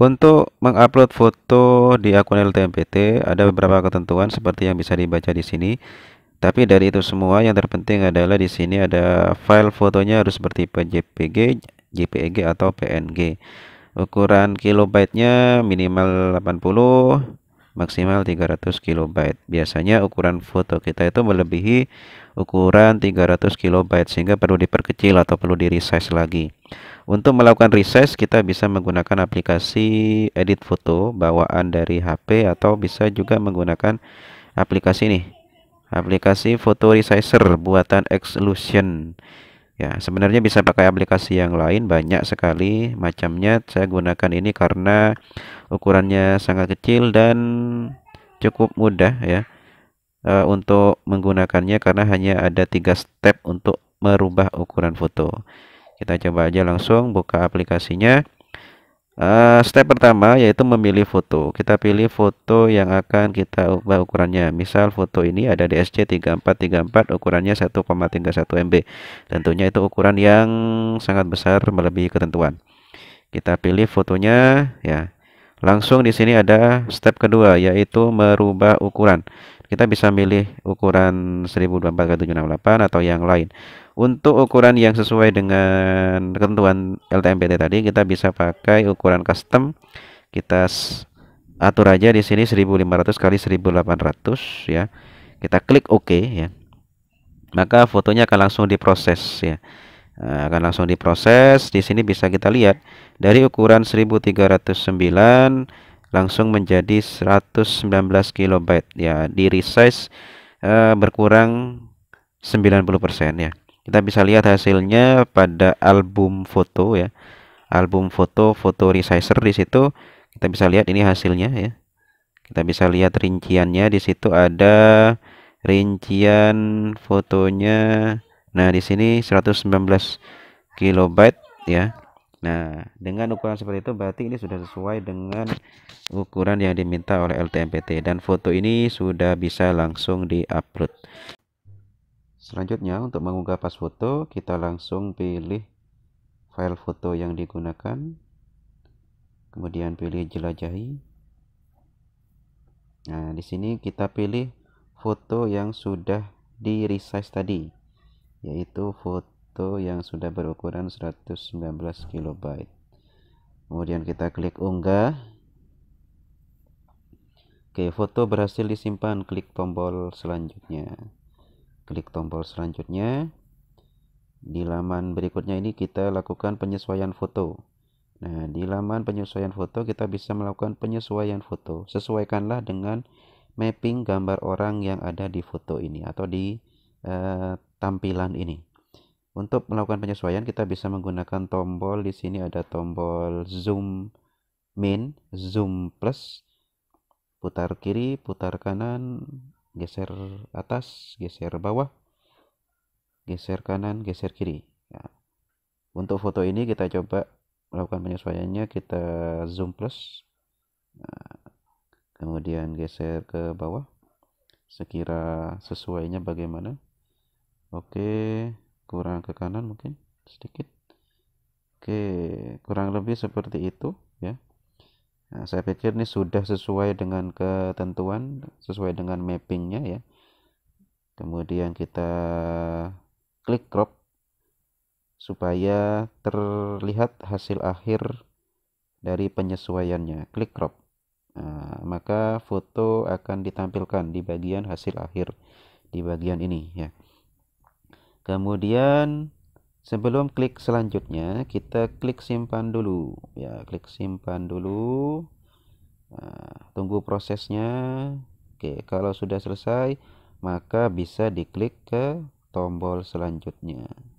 Untuk mengupload foto di akun LTMPT ada beberapa ketentuan seperti yang bisa dibaca di sini. Tapi dari itu semua yang terpenting adalah di sini ada file fotonya harus bertipe JPG, JPEG atau PNG. Ukuran kilobyte-nya minimal 80, maksimal 300 kilobyte. Biasanya ukuran foto kita itu melebihi ukuran 300 kilobyte sehingga perlu diperkecil atau perlu di resize lagi. Untuk melakukan resize kita bisa menggunakan aplikasi edit foto bawaan dari HP atau bisa juga menggunakan aplikasi ini. Aplikasi foto resizer buatan Xlution. Ya, sebenarnya bisa pakai aplikasi yang lain banyak sekali macamnya. Saya gunakan ini karena ukurannya sangat kecil dan cukup mudah ya uh, untuk menggunakannya karena hanya ada tiga step untuk merubah ukuran foto kita coba aja langsung buka aplikasinya uh, step pertama yaitu memilih foto kita pilih foto yang akan kita ubah ukurannya misal foto ini ada DSC 3434 ukurannya 1,31 MB tentunya itu ukuran yang sangat besar melebihi ketentuan kita pilih fotonya ya langsung di sini ada step kedua yaitu merubah ukuran kita bisa milih ukuran 12448 atau yang lain untuk ukuran yang sesuai dengan ketentuan LTMPT tadi kita bisa pakai ukuran custom. Kita atur aja di sini 1500 kali 1800 ya. Kita klik OK ya. Maka fotonya akan langsung diproses ya. Nah, akan langsung diproses. Di sini bisa kita lihat dari ukuran 1309 langsung menjadi 119 kilobyte ya, di resize uh, berkurang 90% ya kita bisa lihat hasilnya pada album foto ya album foto foto resizer di situ kita bisa lihat ini hasilnya ya kita bisa lihat rinciannya di situ ada rincian fotonya nah di sini 119 kilobyte ya Nah, dengan ukuran seperti itu berarti ini sudah sesuai dengan ukuran yang diminta oleh LTMPT dan foto ini sudah bisa langsung di upload Selanjutnya untuk mengunggah pas foto kita langsung pilih file foto yang digunakan kemudian pilih jelajahi nah di sini kita pilih foto yang sudah di resize tadi yaitu foto yang sudah berukuran 119 KB kemudian kita klik unggah oke foto berhasil disimpan klik tombol selanjutnya klik tombol selanjutnya di laman berikutnya ini kita lakukan penyesuaian foto nah di laman penyesuaian foto kita bisa melakukan penyesuaian foto sesuaikanlah dengan mapping gambar orang yang ada di foto ini atau di eh, tampilan ini untuk melakukan penyesuaian kita bisa menggunakan tombol di sini ada tombol zoom min zoom plus putar kiri putar kanan geser atas geser bawah geser kanan geser kiri Ya. untuk foto ini kita coba melakukan penyesuaiannya kita zoom plus nah, kemudian geser ke bawah sekira sesuainya bagaimana oke kurang ke kanan mungkin sedikit oke kurang lebih seperti itu ya Nah, saya pikir ini sudah sesuai dengan ketentuan, sesuai dengan mappingnya ya. Kemudian kita klik crop supaya terlihat hasil akhir dari penyesuaiannya. Klik crop. Nah, maka foto akan ditampilkan di bagian hasil akhir di bagian ini ya. Kemudian Sebelum klik selanjutnya, kita klik simpan dulu. Ya, klik simpan dulu. Nah, tunggu prosesnya. Oke, kalau sudah selesai, maka bisa diklik ke tombol selanjutnya.